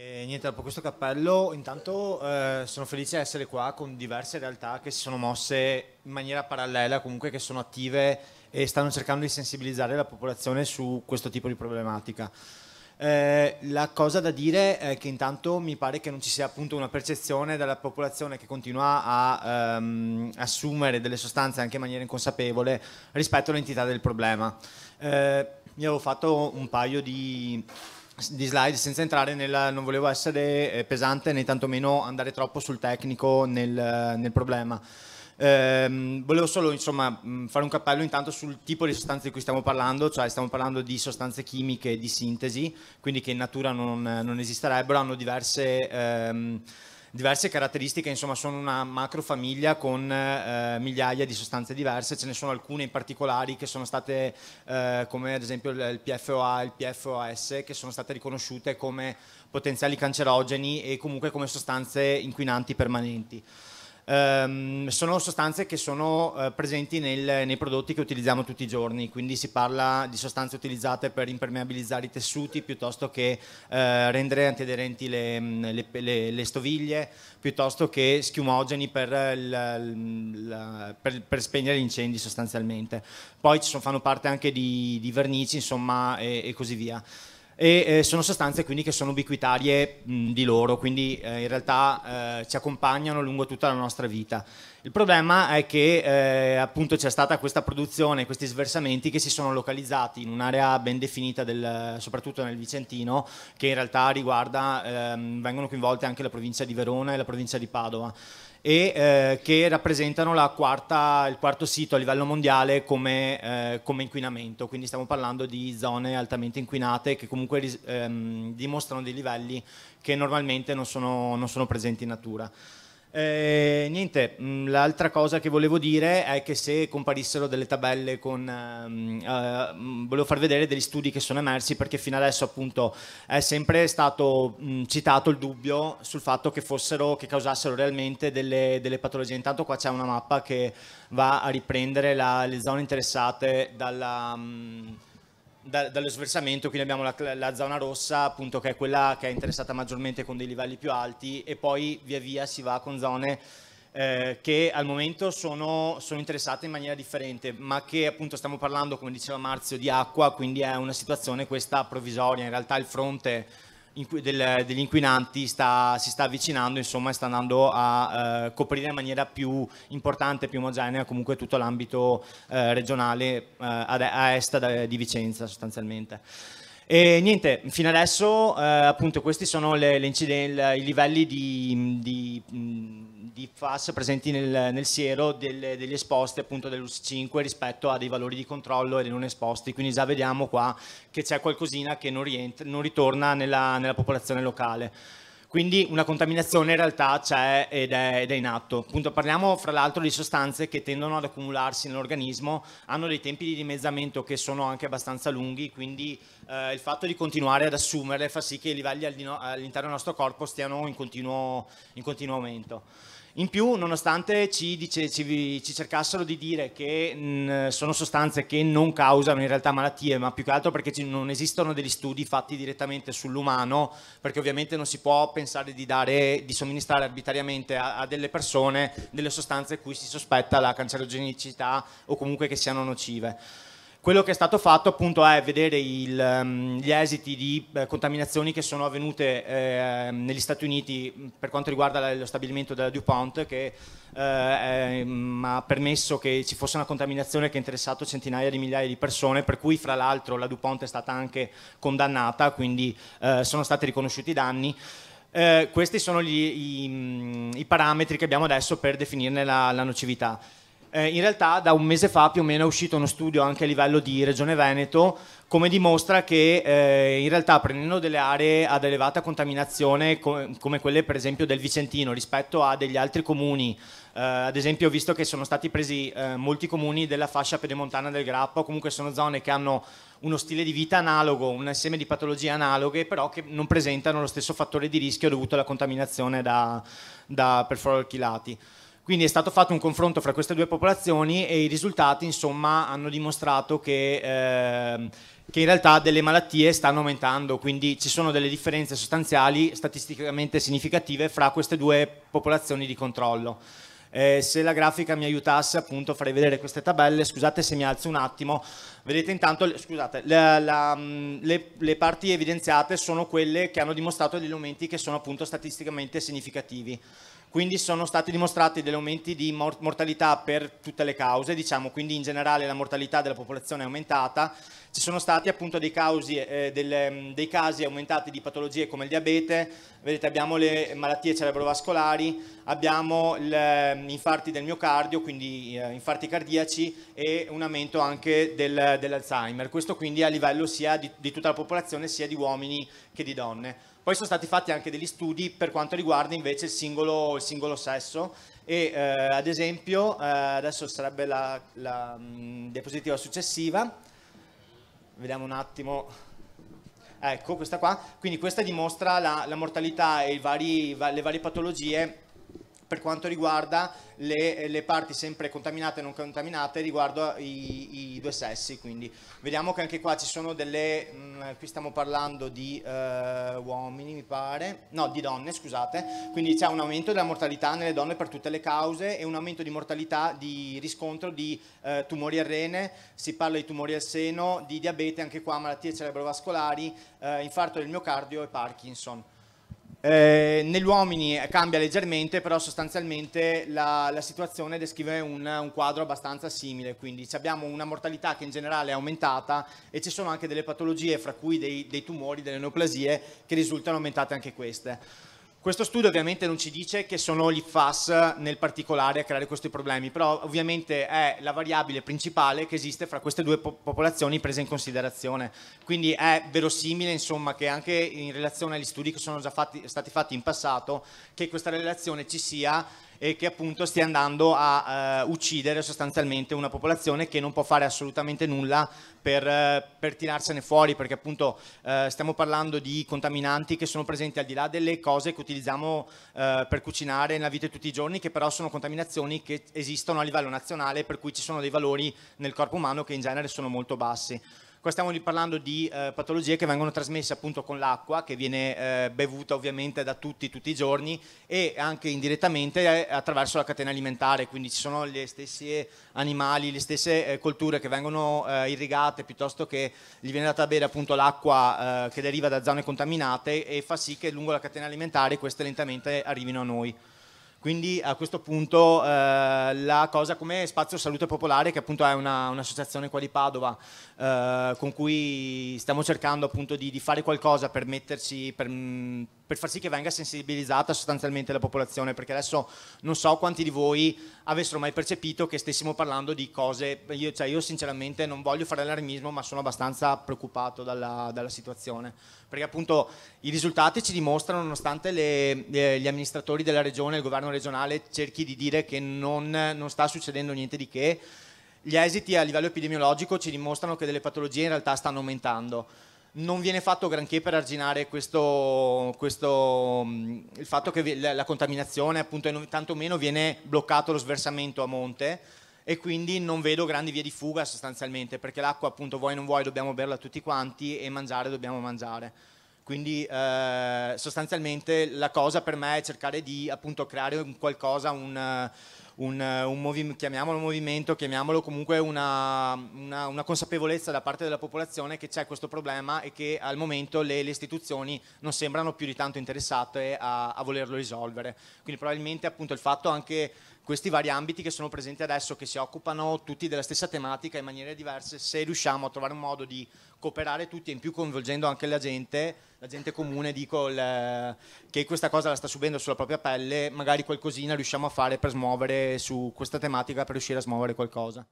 E niente, dopo questo cappello, intanto eh, sono felice di essere qua con diverse realtà che si sono mosse in maniera parallela, comunque che sono attive e stanno cercando di sensibilizzare la popolazione su questo tipo di problematica. Eh, la cosa da dire è che intanto mi pare che non ci sia appunto una percezione della popolazione che continua a ehm, assumere delle sostanze anche in maniera inconsapevole rispetto all'entità del problema. Eh, io avevo fatto un paio di di slide senza entrare nel non volevo essere eh, pesante né tantomeno andare troppo sul tecnico nel, nel problema eh, volevo solo insomma, mm, fare un cappello intanto sul tipo di sostanze di cui stiamo parlando, cioè stiamo parlando di sostanze chimiche di sintesi, quindi che in natura non, non esisterebbero, hanno diverse ehm, diverse caratteristiche, insomma sono una macrofamiglia con eh, migliaia di sostanze diverse, ce ne sono alcune in particolari che sono state eh, come ad esempio il PFOA, e il PFOS, che sono state riconosciute come potenziali cancerogeni e comunque come sostanze inquinanti permanenti ehm, sono sostanze che sono eh, presenti nel, nei prodotti che utilizziamo tutti i giorni, quindi si parla di sostanze utilizzate per impermeabilizzare i tessuti piuttosto che eh, rendere antiaderenti le, mm, le, le, le, stoviglie, piuttosto che schiumogeni per, la, la, per, per spegnere gli incendi sostanzialmente. Poi ci sono, fanno parte anche di, di vernici insomma, e, e così via e eh, sono sostanze quindi che sono ubiquitarie mh, di loro, quindi eh, in realtà eh, ci accompagnano lungo tutta la nostra vita. Il problema è che eh, appunto c'è stata questa produzione, questi sversamenti che si sono localizzati in un'area ben definita, del, soprattutto nel Vicentino, che in realtà riguarda, ehm, vengono coinvolte anche la provincia di Verona e la provincia di Padova e eh, che rappresentano quarta, il quarto sito a livello mondiale come, eh, come, inquinamento, quindi stiamo parlando di zone altamente inquinate che comunque ehm, dimostrano dei livelli che normalmente non sono, non sono presenti in natura. Eh, niente, mm, l'altra cosa che volevo dire è che se comparissero delle tabelle con... Ehm, eh, mm, volevo far vedere degli studi che sono emersi perché fino adesso appunto è sempre stato mh, mm, citato il dubbio sul fatto che fossero, che causassero realmente delle, delle patologie. Intanto qua c'è una mappa che va a riprendere la, le zone interessate dalla... Mh, da, dallo sversamento, quindi abbiamo la, la, zona rossa, appunto, che è quella che è interessata maggiormente con dei livelli più alti, e poi via via si va con zone eh, che al momento sono, sono, interessate in maniera differente, ma che appunto stiamo parlando, come diceva Marzio, di acqua, quindi è una situazione questa provvisoria. In realtà il fronte del, degli inquinanti sta, si sta avvicinando insomma, e sta andando a eh, coprire in maniera più importante, più omogenea comunque tutto l'ambito eh, regionale eh, a, est di Vicenza sostanzialmente. E niente, fino adesso eh, appunto questi sono le, le inciden- i livelli di, di, di FAS presenti nel, nel siero delle, degli esposti appunto dell'US5 rispetto a dei valori di controllo e dei non esposti, quindi già vediamo qua che c'è qualcosina che non, rientra, non ritorna nella, nella popolazione locale. Quindi una contaminazione in realtà c'è ed, ed è, in atto. Appunto, parliamo fra l'altro di sostanze che tendono ad accumularsi nell'organismo, hanno dei tempi di dimezzamento che sono anche abbastanza lunghi, quindi eh, il fatto di continuare ad assumerle fa sì che i livelli all'interno del nostro corpo stiano in continuo, in continuo aumento. In più, nonostante ci, dice, ci, ci cercassero di dire che mh, sono sostanze che non causano in realtà malattie, ma più che altro perché ci, non esistono degli studi fatti direttamente sull'umano, perché ovviamente non si può pensare di, dare, di somministrare arbitrariamente a, a, delle persone delle sostanze cui si sospetta la cancerogenicità o comunque che siano nocive. Quello che è stato fatto appunto è vedere il, um, gli esiti di eh, contaminazioni che sono avvenute eh, negli Stati Uniti mm, per quanto riguarda lo stabilimento della DuPont che eh, mm, ha permesso che ci fosse una contaminazione che ha interessato centinaia di migliaia di persone per cui fra l'altro la DuPont è stata anche condannata, quindi eh, sono stati riconosciuti i danni. Eh, questi sono gli, i, mm, i, parametri che abbiamo adesso per definirne la, la nocività. Eh, in realtà da un mese fa più o meno è uscito uno studio anche a livello di Regione Veneto come dimostra che eh, in realtà prendendo delle aree ad elevata contaminazione com- come quelle per esempio del Vicentino rispetto a degli altri comuni, eh, ad esempio ho visto che sono stati presi eh, molti comuni della fascia pedemontana del Grappa, comunque sono zone che hanno uno stile di vita analogo, un insieme di patologie analoghe però che non presentano lo stesso fattore di rischio dovuto alla contaminazione da, da perfluoralchilati. Quindi è stato fatto un confronto fra queste due popolazioni e i risultati insomma, hanno dimostrato che, eh, che, in realtà delle malattie stanno aumentando, quindi ci sono delle differenze sostanziali statisticamente significative fra queste due popolazioni di controllo. Eh, se la grafica mi aiutasse appunto a vedere queste tabelle, scusate se mi alzo un attimo, vedete intanto scusate, la, la, mm, le, le parti evidenziate sono quelle che hanno dimostrato degli aumenti che sono appunto statisticamente significativi quindi sono stati dimostrati degli aumenti di mortalità per tutte le cause, diciamo, quindi in generale la mortalità della popolazione è aumentata, ci sono stati appunto dei, causi, eh, del, mm, dei casi aumentati di patologie come il diabete, vedete abbiamo le malattie cerebrovascolari, abbiamo gli mm, infarti del miocardio, quindi eh, infarti cardiaci e un aumento anche del, dell'Alzheimer, questo quindi a livello sia di, di tutta la popolazione sia di uomini che di donne. Poi sono stati fatti anche degli studi per quanto riguarda invece il singolo, il singolo sesso e eh, ad esempio, eh, adesso sarebbe la, la mh, mm, diapositiva successiva, vediamo un attimo, ecco questa qua, quindi questa dimostra la, la mortalità e vari, va, le varie patologie per quanto riguarda le, le, parti sempre contaminate e non contaminate riguardo i, i, due sessi. Quindi vediamo che anche qua ci sono delle. Mh, mm, qui stiamo parlando di uh, uomini, mi pare. No, di donne, scusate. Quindi c'è un aumento della mortalità nelle donne per tutte le cause e un aumento di mortalità di riscontro di uh, tumori al rene, si parla di tumori al seno, di diabete, anche qua malattie cerebrovascolari, uh, infarto del miocardio e Parkinson. Eh, negli uomini cambia leggermente, però sostanzialmente la, la situazione descrive un, un, quadro abbastanza simile, quindi abbiamo una mortalità che in generale è aumentata e ci sono anche delle patologie, fra cui dei, dei tumori, delle neoplasie, che risultano aumentate anche queste. Questo studio ovviamente non ci dice che sono gli FAS nel particolare a creare questi problemi, però ovviamente è la variabile principale che esiste fra queste due popolazioni prese in considerazione. Quindi è verosimile insomma, che anche in relazione agli studi che sono già fatti, stati fatti in passato che questa relazione ci sia e che appunto stia andando a uh, uccidere sostanzialmente una popolazione che non può fare assolutamente nulla per, eh, per tirarsene fuori perché appunto uh, stiamo parlando di contaminanti che sono presenti al di là delle cose che utilizziamo per cucinare nella vita di tutti i giorni che però sono contaminazioni che esistono a livello nazionale per cui ci sono dei valori nel corpo umano che in genere sono molto bassi. Qua stiamo parlando di eh, patologie che vengono trasmesse appunto con l'acqua che viene eh, bevuta ovviamente da tutti tutti i giorni e anche indirettamente eh, attraverso la catena alimentare, quindi ci sono gli stessi animali, le stesse eh, colture che vengono eh, irrigate piuttosto che gli viene data a bere appunto l'acqua eh, che deriva da zone contaminate e fa sì che lungo la catena alimentare queste lentamente arrivino a noi. Quindi a questo punto eh, la cosa come Spazio Salute Popolare, che appunto è una, un'associazione qua di Padova, eh, con cui stiamo cercando appunto di, di fare qualcosa per metterci, per, mm, per far sì che venga sensibilizzata sostanzialmente la popolazione, perché adesso non so quanti di voi avessero mai percepito che stessimo parlando di cose, io, cioè io sinceramente non voglio fare allarmismo, ma sono abbastanza preoccupato dalla, dalla situazione, perché appunto i risultati ci dimostrano, nonostante le, le, gli amministratori della regione, il governo regionale cerchi di dire che non, non sta succedendo niente di che, gli esiti a livello epidemiologico ci dimostrano che delle patologie in realtà stanno aumentando non viene fatto granché per arginare questo, questo, mm, il fatto che la contaminazione appunto tantomeno viene bloccato lo sversamento a monte e quindi non vedo grandi vie di fuga sostanzialmente perché l'acqua appunto vuoi non vuoi dobbiamo berla tutti quanti e mangiare dobbiamo mangiare quindi eh, sostanzialmente la cosa per me è cercare di appunto creare un qualcosa un, un, eh, un movi- chiamiamolo movimento, chiamiamolo comunque una, una, una, consapevolezza da parte della popolazione che c'è questo problema e che al momento le, le istituzioni non sembrano più di tanto interessate a, a volerlo risolvere. Quindi probabilmente appunto il fatto anche questi vari ambiti che sono presenti adesso, che si occupano tutti della stessa tematica in maniere diverse, se riusciamo a trovare un modo di cooperare tutti e in più coinvolgendo anche la gente, la gente comune, dico il, che questa cosa la sta subendo sulla propria pelle, magari qualcosina riusciamo a fare per smuovere su questa tematica, per riuscire a smuovere qualcosa.